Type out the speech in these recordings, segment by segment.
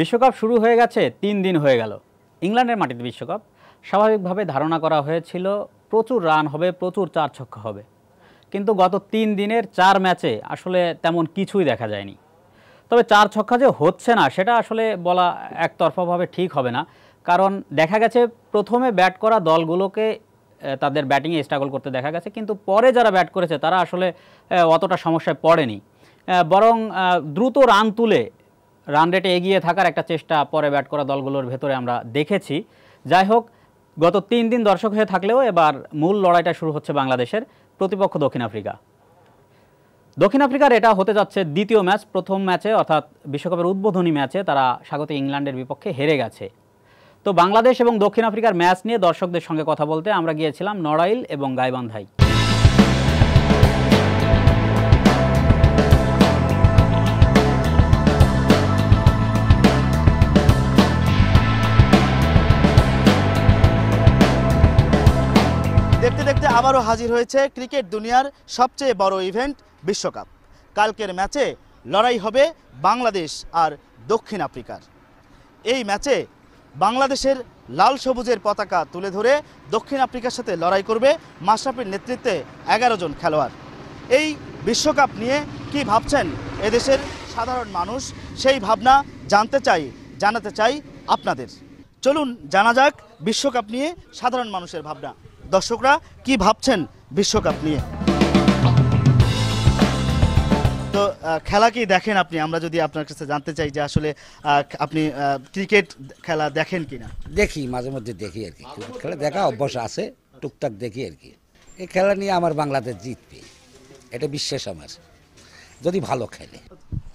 বিশ্বকাপ শুরু হয়ে গেছে তিন দিন হয়ে গেল ইংল্যান্ডের মাটিতে বিশ্বকাপ স্বাভাবিকভাবে ধারণা করা হয়েছিল প্রচুর রান হবে প্রচুর চার ছক্কা হবে কিন্তু গত তিন দিনের চার ম্যাচে আসলে তেমন কিছুই দেখা যায়নি তবে চার ছক্কা যে হচ্ছে না সেটা আসলে বলা একতরফাভাবে ঠিক হবে না কারণ দেখা গেছে প্রথমে ব্যাট করা দলগুলোকে তাদের ব্যাটিংয়ে স্ট্রাগল করতে দেখা গেছে কিন্তু পরে যারা ব্যাট করেছে তারা আসলে অতটা সমস্যায় পড়েনি বরং দ্রুত রান তুলে রান রেটে এগিয়ে থাকার একটা চেষ্টা পরে ব্যাট করা দলগুলোর ভেতরে আমরা দেখেছি যাই হোক গত তিন দিন দর্শক হয়ে থাকলেও এবার মূল লড়াইটা শুরু হচ্ছে বাংলাদেশের প্রতিপক্ষ দক্ষিণ আফ্রিকা দক্ষিণ আফ্রিকার এটা হতে যাচ্ছে দ্বিতীয় ম্যাচ প্রথম ম্যাচে অর্থাৎ বিশ্বকাপের উদ্বোধনী ম্যাচে তারা স্বাগত ইংল্যান্ডের বিপক্ষে হেরে গেছে তো বাংলাদেশ এবং দক্ষিণ আফ্রিকার ম্যাচ নিয়ে দর্শকদের সঙ্গে কথা বলতে আমরা গিয়েছিলাম নড়াইল এবং গাইবান্ধাই আবারও হাজির হয়েছে ক্রিকেট দুনিয়ার সবচেয়ে বড় ইভেন্ট বিশ্বকাপ কালকের ম্যাচে লড়াই হবে বাংলাদেশ আর দক্ষিণ আফ্রিকার এই ম্যাচে বাংলাদেশের লাল সবুজের পতাকা তুলে ধরে দক্ষিণ আফ্রিকার সাথে লড়াই করবে মাশরাফির নেতৃত্বে এগারো জন খেলোয়াড় এই বিশ্বকাপ নিয়ে কি ভাবছেন এদেশের সাধারণ মানুষ সেই ভাবনা জানতে চাই জানাতে চাই আপনাদের চলুন জানা যাক বিশ্বকাপ নিয়ে সাধারণ মানুষের ভাবনা দর্শকরা কি ভাবছেন বিশ্বকাপ নিয়ে তো খেলা কি দেখেন আপনি আমরা যদি আপনার কাছে জানতে চাই যে আসলে আপনি ক্রিকেট খেলা দেখেন কিনা দেখি মাঝে মধ্যে দেখি আর কি ক্রিকেট খেলা দেখা অভ্যাস আছে টুকটাক দেখি আর কি এই খেলা নিয়ে আমার বাংলাদেশ জিতবে এটা বিশ্বাস আমার যদি ভালো খেলে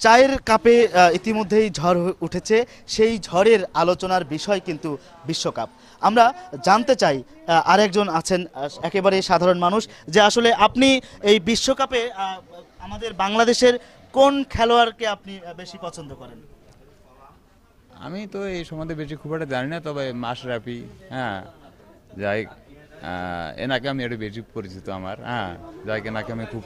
চায়ের কাপে ইতিমধ্যেই ঝড় উঠেছে সেই ঝড়ের আলোচনার বিষয় কিন্তু বিশ্বকাপ আমরা জানতে চাই আরেকজন আছেন একেবারে সাধারণ মানুষ যে আসলে আপনি এই বিশ্বকাপে আমাদের বাংলাদেশের কোন খেলোয়াড়কে আপনি বেশি পছন্দ করেন আমি তো এই সম্বন্ধে বেশি খুব একটা জানি না তবে মাশরাফি হ্যাঁ যাই এনাকে আমি একটু বেশি পরিচিত আমার হ্যাঁ যাই এনাকে আমি খুব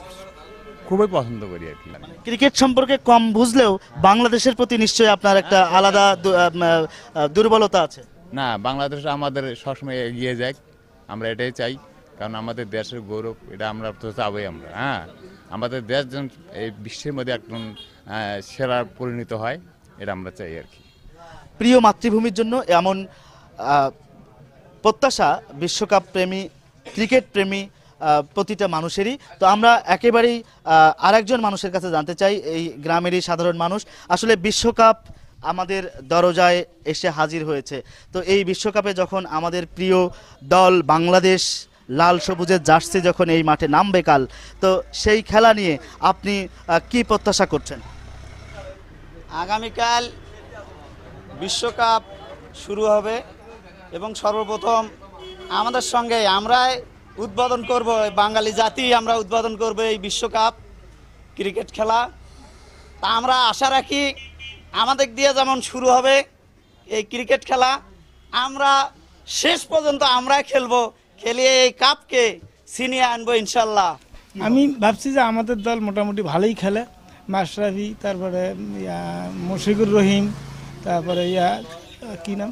খুবই পছন্দ করি আর কি মানে ক্রিকেট সম্পর্কে কম বুঝলেও বাংলাদেশের প্রতি নিশ্চয়ই আপনার একটা আলাদা দুর্বলতা আছে না বাংলাদেশ আমাদের সবসময় এগিয়ে যাক আমরা এটাই চাই কারণ আমাদের দেশের গৌরব এটা আমরা তো চাবই আমরা হ্যাঁ আমাদের দেশ যেন এই বিশ্বের মধ্যে একজন সেরা পরিণত হয় এটা আমরা চাই আর কি প্রিয় মাতৃভূমির জন্য এমন প্রত্যাশা বিশ্বকাপ প্রেমী ক্রিকেট প্রেমী প্রতিটা মানুষেরই তো আমরা একেবারেই আরেকজন মানুষের কাছে জানতে চাই এই গ্রামেরই সাধারণ মানুষ আসলে বিশ্বকাপ আমাদের দরজায় এসে হাজির হয়েছে তো এই বিশ্বকাপে যখন আমাদের প্রিয় দল বাংলাদেশ লাল সবুজের জার্সি যখন এই মাঠে নামবে কাল তো সেই খেলা নিয়ে আপনি কি প্রত্যাশা করছেন আগামীকাল বিশ্বকাপ শুরু হবে এবং সর্বপ্রথম আমাদের সঙ্গে আমরাই উদ্বোধন করব বাঙালি জাতি আমরা উদ্বোধন করব এই বিশ্বকাপ ক্রিকেট খেলা তা আমরা আশা রাখি আমাদের দিয়ে যেমন শুরু হবে এই ক্রিকেট খেলা আমরা শেষ পর্যন্ত আমরা খেলবো খেলিয়ে এই কাপকে ছিনিয়ে আনব ইনশাল্লাহ আমি ভাবছি যে আমাদের দল মোটামুটি ভালোই খেলে মাশরাফি তারপরে মুশিকুর রহিম তারপরে ইয়া কী নাম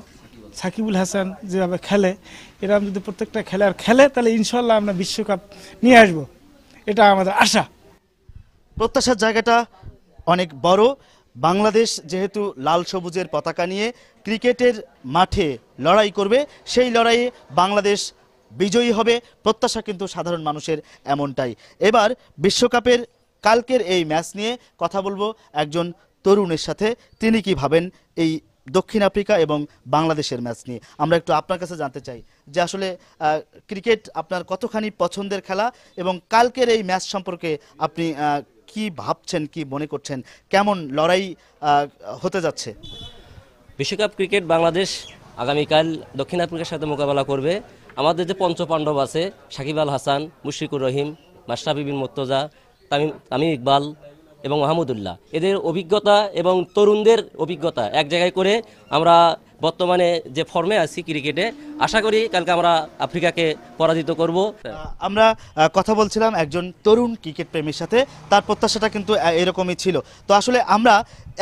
সাকিবুল হাসান যেভাবে খেলে এরকম যদি প্রত্যেকটা খেলার খেলে তাহলে ইনশাল্লাহ আমরা বিশ্বকাপ নিয়ে আসব এটা আমাদের আশা প্রত্যাশার জায়গাটা অনেক বড় বাংলাদেশ যেহেতু লাল সবুজের পতাকা নিয়ে ক্রিকেটের মাঠে লড়াই করবে সেই লড়াইয়ে বাংলাদেশ বিজয়ী হবে প্রত্যাশা কিন্তু সাধারণ মানুষের এমনটাই এবার বিশ্বকাপের কালকের এই ম্যাচ নিয়ে কথা বলবো একজন তরুণের সাথে তিনি কি ভাবেন এই দক্ষিণ আফ্রিকা এবং বাংলাদেশের ম্যাচ নিয়ে আমরা একটু আপনার কাছে জানতে চাই যে আসলে ক্রিকেট আপনার কতখানি পছন্দের খেলা এবং কালকের এই ম্যাচ সম্পর্কে আপনি কি ভাবছেন কি মনে করছেন কেমন লড়াই হতে যাচ্ছে বিশ্বকাপ ক্রিকেট বাংলাদেশ আগামীকাল দক্ষিণ আফ্রিকার সাথে মোকাবেলা করবে আমাদের যে পঞ্চপাণ্ডব আছে সাকিব আল হাসান মুশিকুর রহিম মাসরাফি বিন মোর্তজা তামিম তামিম ইকবাল এবং মাহমুদুল্লাহ এদের অভিজ্ঞতা এবং তরুণদের অভিজ্ঞতা এক জায়গায় করে আমরা বর্তমানে যে ফর্মে আছি ক্রিকেটে আশা করি কালকে আমরা আফ্রিকাকে পরাজিত করব আমরা কথা বলছিলাম একজন তরুণ ক্রিকেট প্রেমীর সাথে তার প্রত্যাশাটা কিন্তু এরকমই ছিল তো আসলে আমরা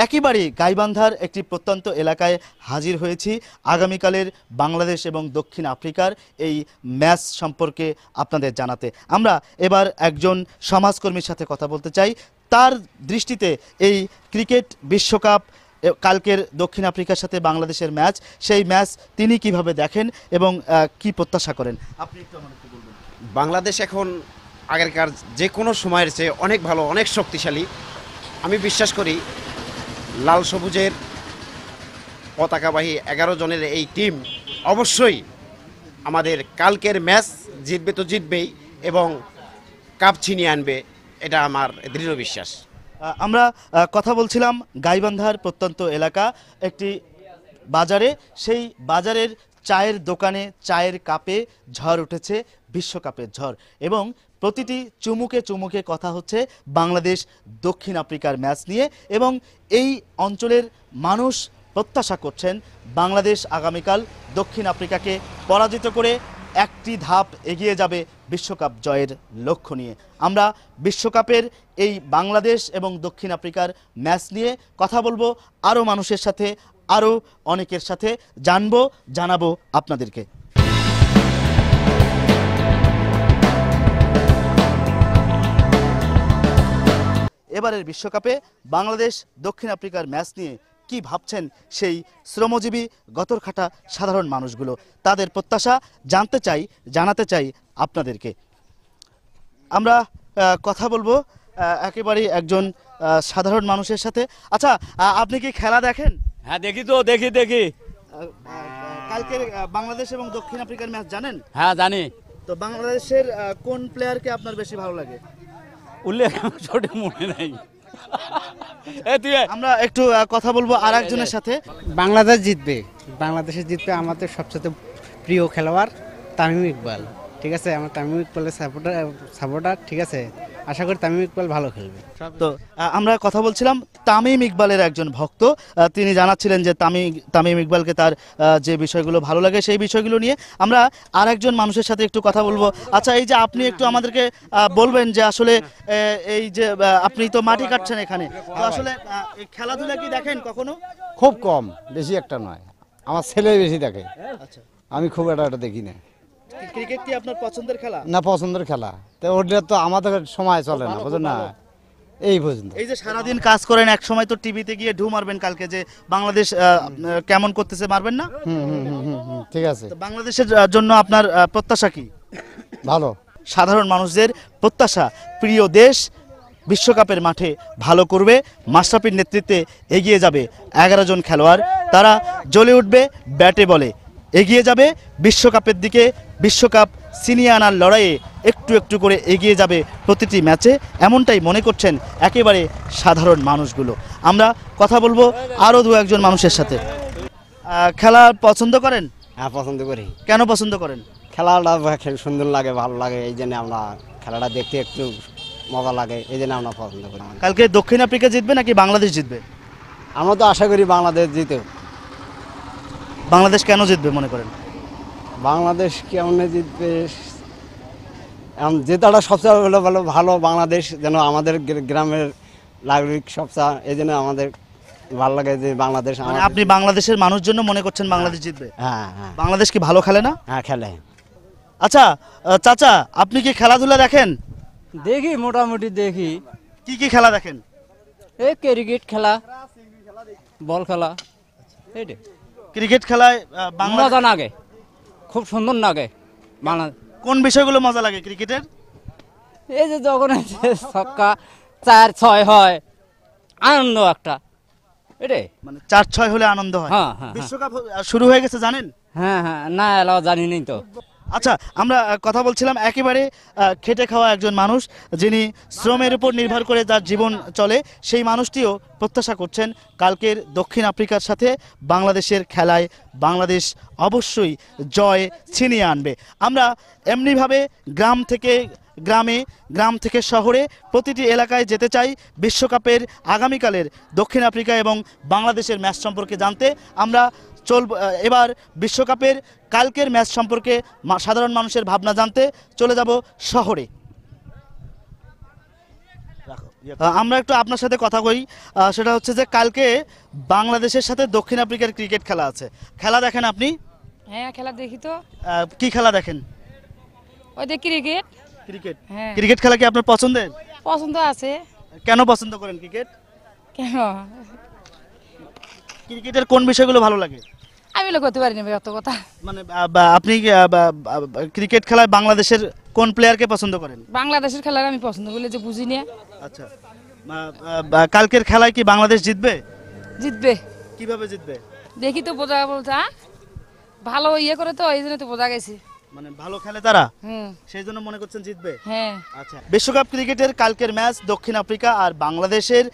একেবারেই গাইবান্ধার একটি প্রত্যন্ত এলাকায় হাজির হয়েছি আগামীকালের বাংলাদেশ এবং দক্ষিণ আফ্রিকার এই ম্যাচ সম্পর্কে আপনাদের জানাতে আমরা এবার একজন সমাজকর্মীর সাথে কথা বলতে চাই তার দৃষ্টিতে এই ক্রিকেট বিশ্বকাপ কালকের দক্ষিণ আফ্রিকার সাথে বাংলাদেশের ম্যাচ সেই ম্যাচ তিনি কিভাবে দেখেন এবং কি প্রত্যাশা করেন আপনি একটু বাংলাদেশ এখন আগেরকার যে কোনো সময়ের চেয়ে অনেক ভালো অনেক শক্তিশালী আমি বিশ্বাস করি লাল সবুজের পতাকাবাহী এগারো জনের এই টিম অবশ্যই আমাদের কালকের ম্যাচ জিতবে তো জিতবেই এবং কাপ ছিনিয়ে আনবে এটা আমার দৃঢ় বিশ্বাস আমরা কথা বলছিলাম গাইবান্ধার প্রত্যন্ত এলাকা একটি বাজারে সেই বাজারের চায়ের দোকানে চায়ের কাপে ঝড় উঠেছে বিশ্বকাপের ঝড় এবং প্রতিটি চুমুকে চুমুকে কথা হচ্ছে বাংলাদেশ দক্ষিণ আফ্রিকার ম্যাচ নিয়ে এবং এই অঞ্চলের মানুষ প্রত্যাশা করছেন বাংলাদেশ আগামীকাল দক্ষিণ আফ্রিকাকে পরাজিত করে একটি ধাপ এগিয়ে যাবে বিশ্বকাপ জয়ের লক্ষ্য নিয়ে আমরা বিশ্বকাপের এই বাংলাদেশ এবং দক্ষিণ আফ্রিকার ম্যাচ নিয়ে কথা বলবো আরও মানুষের সাথে আরও অনেকের সাথে জানবো জানাবো আপনাদেরকে এবারের বিশ্বকাপে বাংলাদেশ দক্ষিণ আফ্রিকার ম্যাচ নিয়ে কি ভাবছেন সেই শ্রমজীবী গতরখাটা সাধারণ মানুষগুলো তাদের প্রত্যাশা জানতে চাই জানাতে চাই আপনাদেরকে আমরা কথা বলবো একেবারেই একজন সাধারণ মানুষের সাথে আচ্ছা আপনি কি খেলা দেখেন হ্যাঁ দেখি তো দেখি দেখি কালকে বাংলাদেশ এবং দক্ষিণ আফ্রিকার ম্যাচ জানেন হ্যাঁ জানি তো বাংলাদেশের কোন প্লেয়ারকে আপনার বেশি ভালো লাগে উল্লেখ ছোট মনে নাই আমরা একটু কথা বলবো আর একজনের সাথে বাংলাদেশ জিতবে বাংলাদেশে জিতবে আমাদের সবচেয়ে প্রিয় খেলোয়াড় তামিম ইকবাল ঠিক আছে আমার তামিম ইকবালের সাপোর্টার সাপোর্টার ঠিক আছে আশা করি তামিম ইকবাল ভালো খেলবে তো আমরা কথা বলছিলাম তামিম ইকবালের একজন ভক্ত তিনি জানাচ্ছিলেন যে তামিম তামিম ইকবালকে তার যে বিষয়গুলো ভালো লাগে সেই বিষয়গুলো নিয়ে আমরা আর একজন মানুষের সাথে একটু কথা বলবো আচ্ছা এই যে আপনি একটু আমাদেরকে বলবেন যে আসলে এই যে আপনি তো মাটি কাটছেন এখানে তো আসলে খেলাধুলা কি দেখেন কখনো খুব কম বেশি একটা নয় আমার ছেলে বেশি দেখে আচ্ছা। আমি খুব একটা দেখি না ক্রিকেট কি আপনার পছন্দের খেলা না পছন্দের খেলা তো ওটা তো আমাদের সময় চলে না বুঝলেন না এই পর্যন্ত এই যে সারাদিন কাজ করেন এক সময় তো টিভিতে গিয়ে ঢু মারবেন কালকে যে বাংলাদেশ কেমন করতেছে মারবেন না ঠিক আছে বাংলাদেশের জন্য আপনার প্রত্যাশা কি ভালো সাধারণ মানুষদের প্রত্যাশা প্রিয় দেশ বিশ্বকাপের মাঠে ভালো করবে মাশরাফির নেতৃত্বে এগিয়ে যাবে এগারো জন খেলোয়াড় তারা জ্বলে উঠবে ব্যাটে বলে এগিয়ে যাবে বিশ্বকাপের দিকে বিশ্বকাপ ছিনিয়ে আনার লড়াইয়ে একটু একটু করে এগিয়ে যাবে প্রতিটি ম্যাচে এমনটাই মনে করছেন একেবারে সাধারণ মানুষগুলো আমরা কথা বলবো আরও দু একজন মানুষের সাথে খেলা পছন্দ করেন হ্যাঁ পছন্দ করি কেন পছন্দ করেন খেলাটা সুন্দর লাগে ভালো লাগে এই জন্য আমরা খেলাটা দেখতে একটু মজা লাগে এই জন্য আমরা পছন্দ করি কালকে দক্ষিণ আফ্রিকা জিতবে নাকি বাংলাদেশ জিতবে আমরা তো আশা করি বাংলাদেশ জিতে বাংলাদেশ কেন জিতবে মনে করেন বাংলাদেশ কেমনে জিতবে জেতাটা সবচেয়ে হলো ভালো ভালো বাংলাদেশ যেন আমাদের গ্রামের নাগরিক সবচা এই জন্য আমাদের ভালো লাগে যে বাংলাদেশ মানে আপনি বাংলাদেশের মানুষ জন্য মনে করছেন বাংলাদেশ জিতবে হ্যাঁ হ্যাঁ বাংলাদেশ কি ভালো খেলে না হ্যাঁ খেলে আচ্ছা চাচা আপনি কি খেলাধুলা দেখেন দেখি মোটামুটি দেখি কি কি খেলা দেখেন এই ক্রিকেট খেলা বল খেলা এইটাই ক্রিকেট খেলায় বাংলা মজা লাগে খুব সুন্দর লাগে বাংলা কোন বিষয়গুলো মজা লাগে ক্রিকেটের এই যে যখন ছক্কা চার ছয় হয় আনন্দ একটা এটাই মানে চার ছয় হলে আনন্দ হয় হ্যাঁ হ্যাঁ, হ্যাঁ। বিশ্বকাপ শুরু হয়ে গেছে জানেন হ্যাঁ হ্যাঁ না এলাও জানি তো আচ্ছা আমরা কথা বলছিলাম একেবারে খেটে খাওয়া একজন মানুষ যিনি শ্রমের উপর নির্ভর করে তার জীবন চলে সেই মানুষটিও প্রত্যাশা করছেন কালকের দক্ষিণ আফ্রিকার সাথে বাংলাদেশের খেলায় বাংলাদেশ অবশ্যই জয় ছিনিয়ে আনবে আমরা এমনিভাবে গ্রাম থেকে গ্রামে গ্রাম থেকে শহরে প্রতিটি এলাকায় যেতে চাই বিশ্বকাপের আগামীকালের দক্ষিণ আফ্রিকা এবং বাংলাদেশের ম্যাচ সম্পর্কে জানতে আমরা চল এবার বিশ্বকাপের কালকের ম্যাচ সম্পর্কে সাধারণ মানুষের ভাবনা জানতে চলে যাব শহরে ইয়ে আমরা একটু আপনার সাথে কথা কই সেটা হচ্ছে যে কালকে বাংলাদেশের সাথে দক্ষিণ আফ্রিকার ক্রিকেট খেলা আছে খেলা দেখেন আপনি হ্যাঁ খেলা দেখি তো কি খেলা দেখেন ওই যে ক্রিকেট ক্রিকেট হ্যাঁ ক্রিকেট খেলা কি আপনার পছন্দের পছন্দ আছে কেন পছন্দ করেন ক্রিকেট কেন ক্রিকেটের কোন বিষয়গুলো ভালো লাগে আমি লোকতে পারিনি অত কথা মানে আপনি ক্রিকেট খেলায় বাংলাদেশের কোন প্লেয়ারকে পছন্দ করেন বাংলাদেশের খেলার আমি পছন্দ করলে যে বুঝি না আচ্ছা কালকের খেলায় কি বাংলাদেশ জিতবে জিতবে কিভাবে জিতবে দেখি তো বোঝা বলছে ভালো ইয়ে করে তো এই জন্য তো বোঝা গেছে মানে ভালো খেলে তারা সেই জন্য মনে করছেন জিতবে হ্যাঁ আচ্ছা বিশ্বকাপ ক্রিকেটের কালকের ম্যাচ দক্ষিণ আফ্রিকা আর বাংলাদেশের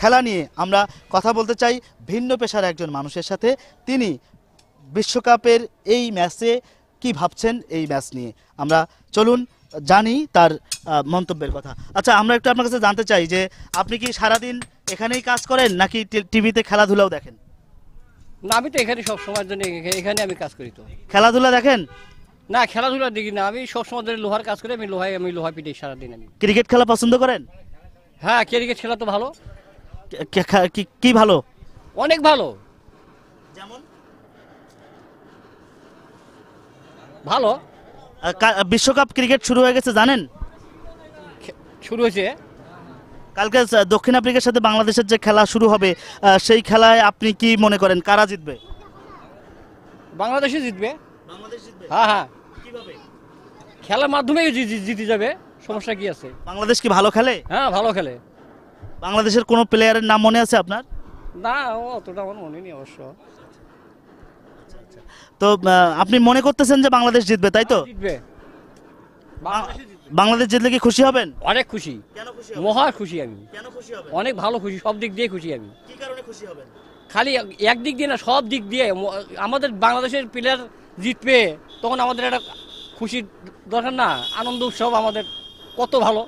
খেলা নিয়ে আমরা কথা বলতে চাই ভিন্ন পেশার একজন মানুষের সাথে তিনি বিশ্বকাপের এই ম্যাচে কি ভাবছেন এই ম্যাচ নিয়ে আমরা চলুন জানি তার মন্তব্যের কথা আচ্ছা আমরা একটু আপনার কাছে জানতে চাই যে আপনি কি সারাদিন এখানেই কাজ করেন নাকি টিভিতে খেলাধুলাও দেখেন না আমি তো এখানে সব সময়ের জন্য এখানে আমি কাজ করি তো খেলাধুলা দেখেন না খেলাধুলা দেখি না আমি সব সময় ধরে লোহার কাজ করি আমি লোহায় আমি লোহা পিটি সারাদিন আমি ক্রিকেট খেলা পছন্দ করেন হ্যাঁ ক্রিকেট খেলা তো ভালো কি ভালো অনেক ভালো যেমন ভালো বিশ্বকাপ ক্রিকেট শুরু হয়ে গেছে জানেন শুরু হয়েছে কালকে দক্ষিণ আফ্রিকার সাথে বাংলাদেশের যে খেলা শুরু হবে সেই খেলায় আপনি কি মনে করেন কারা জিতবে বাংলাদেশই জিতবে হ্যাঁ হ্যাঁ কিভাবে খেলার মাধ্যমেই জিতে যাবে সমস্যা কি আছে বাংলাদেশ কি ভালো খেলে হ্যাঁ ভালো খেলে বাংলাদেশের কোনো প্লেয়ারের নাম মনে আছে আপনার না অতটা আমার মনে নেই অবশ্য তো আপনি মনে করতেছেন যে বাংলাদেশ জিতবে তাই তো হ্যাঁ, জিতবে বাংলাদেশ জিতলে কি খুশি হবেন অনেক খুশি মহা খুশি আমি অনেক ভালো খুশি সব দিক দিয়ে খুশি আমি খালি এক দিক দিয়ে না সব দিক দিয়ে আমাদের বাংলাদেশের প্লেয়ার জিতবে তখন আমাদের একটা খুশির দরকার না আনন্দ উৎসব আমাদের কত ভালো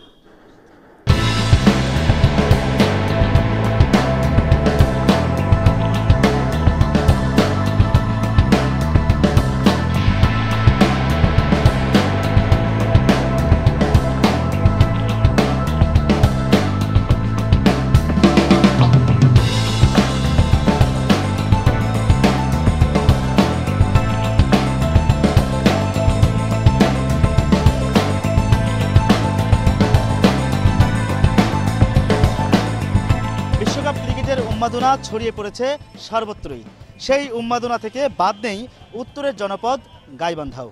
উন্মাদনা ছড়িয়ে পড়েছে সর্বত্রই সেই উন্মাদনা থেকে বাদ নেই উত্তরের জনপদ গাইবান্ধাও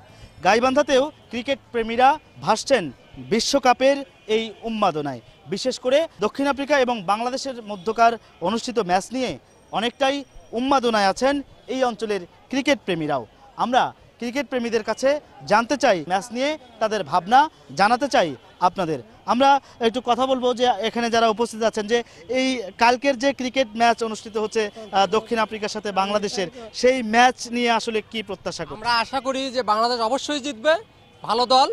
গাইবান্ধাতেও ক্রিকেট প্রেমীরা ভাসছেন বিশ্বকাপের এই উন্মাদনায় বিশেষ করে দক্ষিণ আফ্রিকা এবং বাংলাদেশের মধ্যকার অনুষ্ঠিত ম্যাচ নিয়ে অনেকটাই উন্মাদনায় আছেন এই অঞ্চলের ক্রিকেট প্রেমীরাও আমরা ক্রিকেট প্রেমীদের কাছে জানতে চাই ম্যাচ নিয়ে তাদের ভাবনা জানাতে চাই আপনাদের আমরা একটু কথা বলবো যে এখানে যারা উপস্থিত আছেন যে এই কালকের যে ক্রিকেট ম্যাচ অনুষ্ঠিত হচ্ছে দক্ষিণ আফ্রিকার সাথে বাংলাদেশের সেই ম্যাচ নিয়ে আসলে কি প্রত্যাশা আমরা আশা করি যে বাংলাদেশ অবশ্যই জিতবে ভালো দল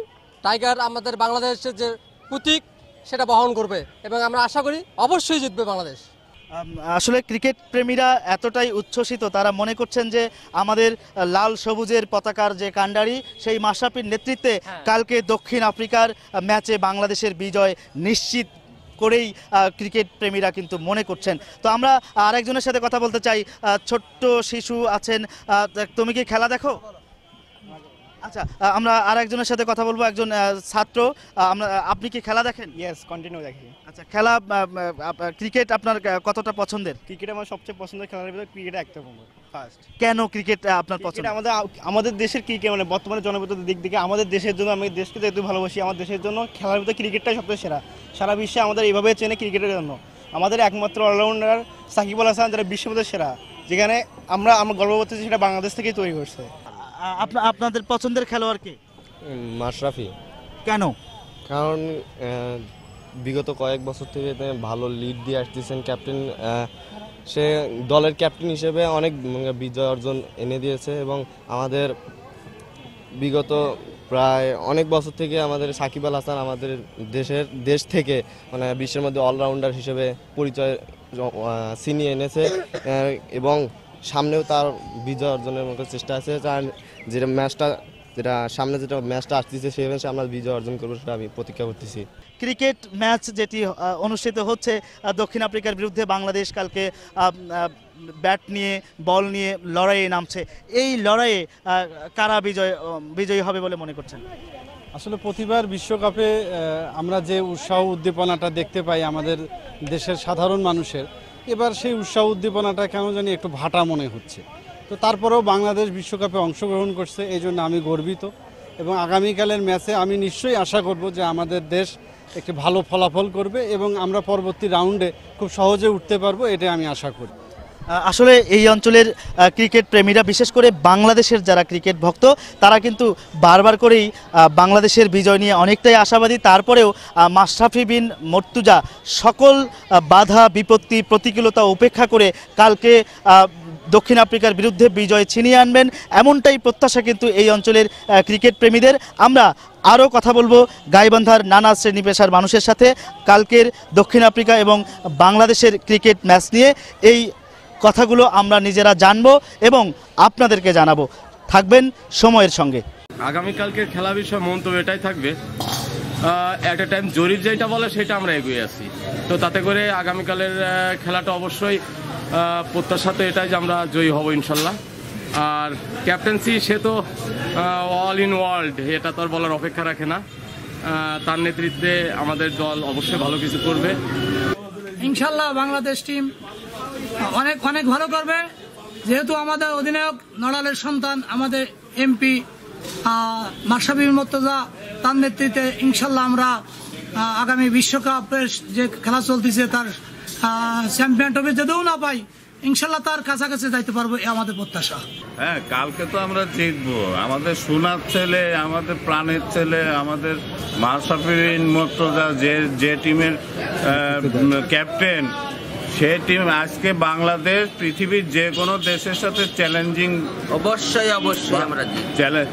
টাইগার আমাদের বাংলাদেশের যে প্রতীক সেটা বহন করবে এবং আমরা আশা করি অবশ্যই জিতবে বাংলাদেশ আসলে ক্রিকেট প্রেমীরা এতটাই উচ্ছ্বসিত তারা মনে করছেন যে আমাদের লাল সবুজের পতাকার যে কাণ্ডারি সেই মাসাপির নেতৃত্বে হ্যাঁ। কালকে দক্ষিণ আফ্রিকার ম্যাচে বাংলাদেশের বিজয় নিশ্চিত করেই ক্রিকেট প্রেমীরা কিন্তু মনে করছেন তো আমরা আরেকজনের সাথে কথা বলতে চাই ছোট্ট শিশু আছেন তুমি কি খেলা দেখো আচ্ছা আমরা আর একজনের সাথে কথা বলবো একজন ছাত্র আমরা আপনি কি খেলা দেখেন ইয়েস কন্টিনিউ দেখি আচ্ছা খেলা ক্রিকেট আপনার কতটা পছন্দের ক্রিকেট আমার সবচেয়ে পছন্দের খেলার ভিতরে ক্রিকেট একদম ফার্স্ট কেন ক্রিকেট আপনার পছন্দ আমাদের আমাদের দেশের ক্রিকেট মানে বর্তমানে জনপ্রিয়তার দিক থেকে আমাদের দেশের জন্য আমি দেশকে যেহেতু ভালোবাসি আমার দেশের জন্য খেলার ভিতরে ক্রিকেটটাই সবচেয়ে সেরা সারা বিশ্বে আমাদের এইভাবে চেনে ক্রিকেটের জন্য আমাদের একমাত্র অলরাউন্ডার সাকিব আল হাসান যারা বিশ্বের সেরা যেখানে আমরা আমার গর্ববোধ সেটা বাংলাদেশ থেকেই তৈরি করছে আপনাদের পছন্দের খেলোয়াড় কে মাশরাফি কেন কারণ বিগত কয়েক বছর থেকে ভালো লিড দিয়ে আসতেছেন ক্যাপ্টেন সে দলের ক্যাপ্টেন হিসেবে অনেক বিজয় অর্জন এনে দিয়েছে এবং আমাদের বিগত প্রায় অনেক বছর থেকে আমাদের সাকিব আল হাসান আমাদের দেশের দেশ থেকে মানে বিশ্বের মধ্যে অলরাউন্ডার হিসেবে পরিচয় সিনিয়ে এনেছে এবং সামনেও তার বিজয় অর্জনের মতো চেষ্টা আছে তার যেটা ম্যাচটা যেটা সামনে যেটা ম্যাচটা আসতেছে সেই ম্যাচে আমরা বিজয় অর্জন করবো সেটা আমি প্রতীক্ষা করতেছি ক্রিকেট ম্যাচ যেটি অনুষ্ঠিত হচ্ছে দক্ষিণ আফ্রিকার বিরুদ্ধে বাংলাদেশ কালকে ব্যাট নিয়ে বল নিয়ে লড়াইয়ে নামছে এই লড়াইয়ে কারা বিজয় বিজয়ী হবে বলে মনে করছেন আসলে প্রতিবার বিশ্বকাপে আমরা যে উৎসাহ উদ্দীপনাটা দেখতে পাই আমাদের দেশের সাধারণ মানুষের এবার সেই উৎসাহ উদ্দীপনাটা কেন জানি একটু ভাটা মনে হচ্ছে তো তারপরেও বাংলাদেশ বিশ্বকাপে অংশগ্রহণ করছে এই জন্য আমি গর্বিত এবং আগামীকালের ম্যাচে আমি নিশ্চয়ই আশা করব যে আমাদের দেশ একটি ভালো ফলাফল করবে এবং আমরা পরবর্তী রাউন্ডে খুব সহজে উঠতে পারবো এটাই আমি আশা করি আসলে এই অঞ্চলের ক্রিকেট প্রেমীরা বিশেষ করে বাংলাদেশের যারা ক্রিকেট ভক্ত তারা কিন্তু বারবার করেই বাংলাদেশের বিজয় নিয়ে অনেকটাই আশাবাদী তারপরেও মাশরাফি বিন মর্তুজা সকল বাধা বিপত্তি প্রতিকূলতা উপেক্ষা করে কালকে দক্ষিণ আফ্রিকার বিরুদ্ধে বিজয় ছিনিয়ে আনবেন এমনটাই প্রত্যাশা কিন্তু এই অঞ্চলের ক্রিকেট প্রেমীদের আমরা আরও কথা বলবো গাইবান্ধার নানা শ্রেণী পেশার মানুষের সাথে কালকের দক্ষিণ আফ্রিকা এবং বাংলাদেশের ক্রিকেট ম্যাচ নিয়ে এই কথাগুলো আমরা নিজেরা জানব এবং আপনাদেরকে জানাবো থাকবেন সময়ের সঙ্গে আগামীকালকের খেলা বিষয়ে মন্তব্য এটাই থাকবে অ্যাট এ টাইম জরিপ যেটা বলে সেটা আমরা এগিয়ে আছি তো তাতে করে আগামীকালের খেলাটা অবশ্যই প্রত্যাশাতে এটাই যে আমরা জয়ী হব ইনশাল্লাহ আর ক্যাপ্টেন্সি সে তো অল ইন ওয়ার্ল্ড এটা তো আর বলার অপেক্ষা রাখে না তার নেতৃত্বে আমাদের দল অবশ্যই ভালো কিছু করবে ইনশাল্লাহ বাংলাদেশ টিম অনেক অনেক ভালো করবে যেহেতু আমাদের অধিনায়ক নড়ালের সন্তান আমাদের এমপি মাসাবির মোর্তজা তার নেতৃত্বে ইনশাল্লাহ আমরা আগামী বিশ্বকাপের যে খেলা চলতেছে তার চ্যাম্পিয়ন ট্রফি যদিও না পাই ইনশাল্লাহ তার কাছাকাছি যাইতে পারবো আমাদের প্রত্যাশা হ্যাঁ কালকে তো আমরা জিতবো আমাদের সোনার ছেলে আমাদের প্রাণের ছেলে আমাদের মাসাফির মোর্তজা যে যে টিমের ক্যাপ্টেন সে টিম আজকে বাংলাদেশ পৃথিবীর যে কোনো দেশের সাথে চ্যালেঞ্জিং অবশ্যই অবশ্যই আমরা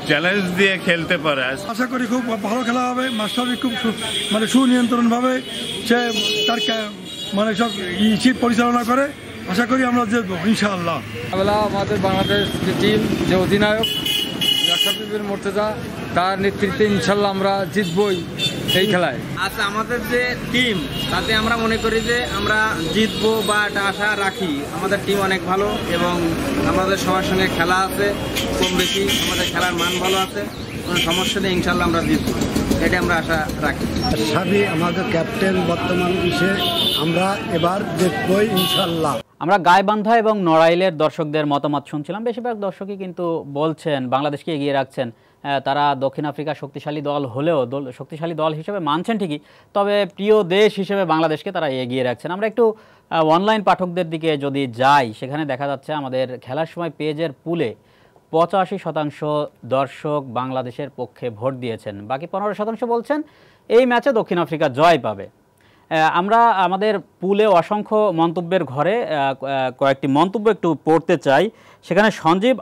চ্যালেঞ্জ দিয়ে খেলতে পারে আশা করি খুব ভালো খেলা হবে মাস্টারই খুব মানে সুনিয়ন্ত্রণভাবে সে তার মানে সব ইসি পরিচালনা করে আশা করি আমরা যে ইনশাআল্লাহ আমাদের বাংলাদেশ যে টিম যে অধিনায়ক মোর্তেজা তার নেতৃত্বে ইনশাল্লাহ আমরা জিতবই এই খেলায় আচ্ছা আমাদের যে টিম তাতে আমরা মনে করি যে আমরা জিতবো বা এটা আশা রাখি আমাদের টিম অনেক ভালো এবং আমাদের সবার সঙ্গে খেলা আছে কম বেশি আমাদের খেলার মান ভালো আছে কোনো সমস্যা নেই ইনশাল্লাহ আমরা জিতবো এটা আমরা আশা রাখি সাবি ক্যাপ্টেন বর্তমান বিশ্বে আমরা এবার দেখবই ইনশাল্লাহ আমরা গায়বান্ধা এবং নড়াইলের দর্শকদের মতামত শুনছিলাম বেশিরভাগ দর্শকই কিন্তু বলছেন বাংলাদেশকে এগিয়ে রাখছেন তারা দক্ষিণ আফ্রিকা শক্তিশালী দল হলেও শক্তিশালী দল হিসেবে মানছেন ঠিকই তবে প্রিয় দেশ হিসেবে বাংলাদেশকে তারা এগিয়ে রাখছেন আমরা একটু অনলাইন পাঠকদের দিকে যদি যাই সেখানে দেখা যাচ্ছে আমাদের খেলার সময় পেজের পুলে পঁচাশি শতাংশ দর্শক বাংলাদেশের পক্ষে ভোট দিয়েছেন বাকি পনেরো শতাংশ বলছেন এই ম্যাচে দক্ষিণ আফ্রিকা জয় পাবে আমরা আমাদের পুলে অসংখ্য মন্তব্যের ঘরে কয়েকটি মন্তব্য একটু পড়তে চাই সেখানে সঞ্জীব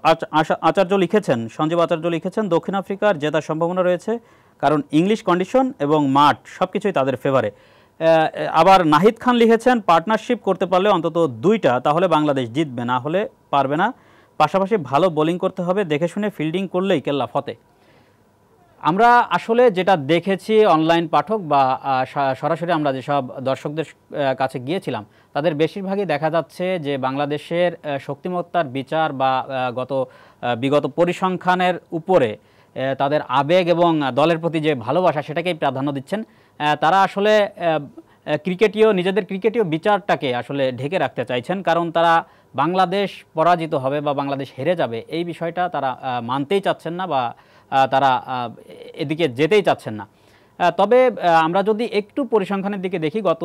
আচার্য লিখেছেন সঞ্জীব আচার্য লিখেছেন দক্ষিণ আফ্রিকার জেতার সম্ভাবনা রয়েছে কারণ ইংলিশ কন্ডিশন এবং মাঠ সব কিছুই তাদের ফেভারে আবার নাহিদ খান লিখেছেন পার্টনারশিপ করতে পারলে অন্তত দুইটা তাহলে বাংলাদেশ জিতবে না হলে পারবে না পাশাপাশি ভালো বোলিং করতে হবে দেখে শুনে ফিল্ডিং করলেই কেল্লা ফতে আমরা আসলে যেটা দেখেছি অনলাইন পাঠক বা সরাসরি আমরা যেসব দর্শকদের কাছে গিয়েছিলাম তাদের বেশিরভাগই দেখা যাচ্ছে যে বাংলাদেশের শক্তিমত্তার বিচার বা গত বিগত পরিসংখ্যানের উপরে তাদের আবেগ এবং দলের প্রতি যে ভালোবাসা সেটাকেই প্রাধান্য দিচ্ছেন তারা আসলে ক্রিকেটীয় নিজেদের ক্রিকেটীয় বিচারটাকে আসলে ঢেকে রাখতে চাইছেন কারণ তারা বাংলাদেশ পরাজিত হবে বা বাংলাদেশ হেরে যাবে এই বিষয়টা তারা মানতেই চাচ্ছেন না বা তারা এদিকে যেতেই চাচ্ছেন না তবে আমরা যদি একটু পরিসংখ্যানের দিকে দেখি গত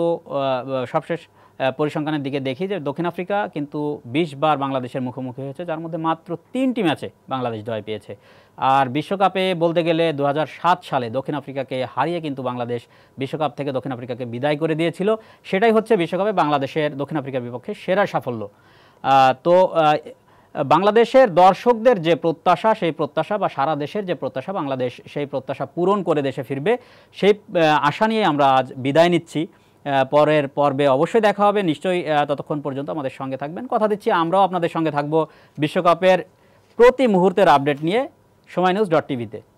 সবশেষ পরিসংখ্যানের দিকে দেখি যে দক্ষিণ আফ্রিকা কিন্তু ২০ বার বাংলাদেশের মুখোমুখি হয়েছে যার মধ্যে মাত্র তিনটি ম্যাচে বাংলাদেশ জয় পেয়েছে আর বিশ্বকাপে বলতে গেলে দু সালে দক্ষিণ আফ্রিকাকে হারিয়ে কিন্তু বাংলাদেশ বিশ্বকাপ থেকে দক্ষিণ আফ্রিকাকে বিদায় করে দিয়েছিল সেটাই হচ্ছে বিশ্বকাপে বাংলাদেশের দক্ষিণ আফ্রিকার বিপক্ষে সেরা সাফল্য তো বাংলাদেশের দর্শকদের যে প্রত্যাশা সেই প্রত্যাশা বা সারা দেশের যে প্রত্যাশা বাংলাদেশ সেই প্রত্যাশা পূরণ করে দেশে ফিরবে সেই আশা নিয়ে আমরা আজ বিদায় নিচ্ছি পরের পর্বে অবশ্যই দেখা হবে নিশ্চয়ই ততক্ষণ পর্যন্ত আমাদের সঙ্গে থাকবেন কথা দিচ্ছি আমরাও আপনাদের সঙ্গে থাকব বিশ্বকাপের প্রতি মুহূর্তের আপডেট নিয়ে সময় নিউজ ডট টিভিতে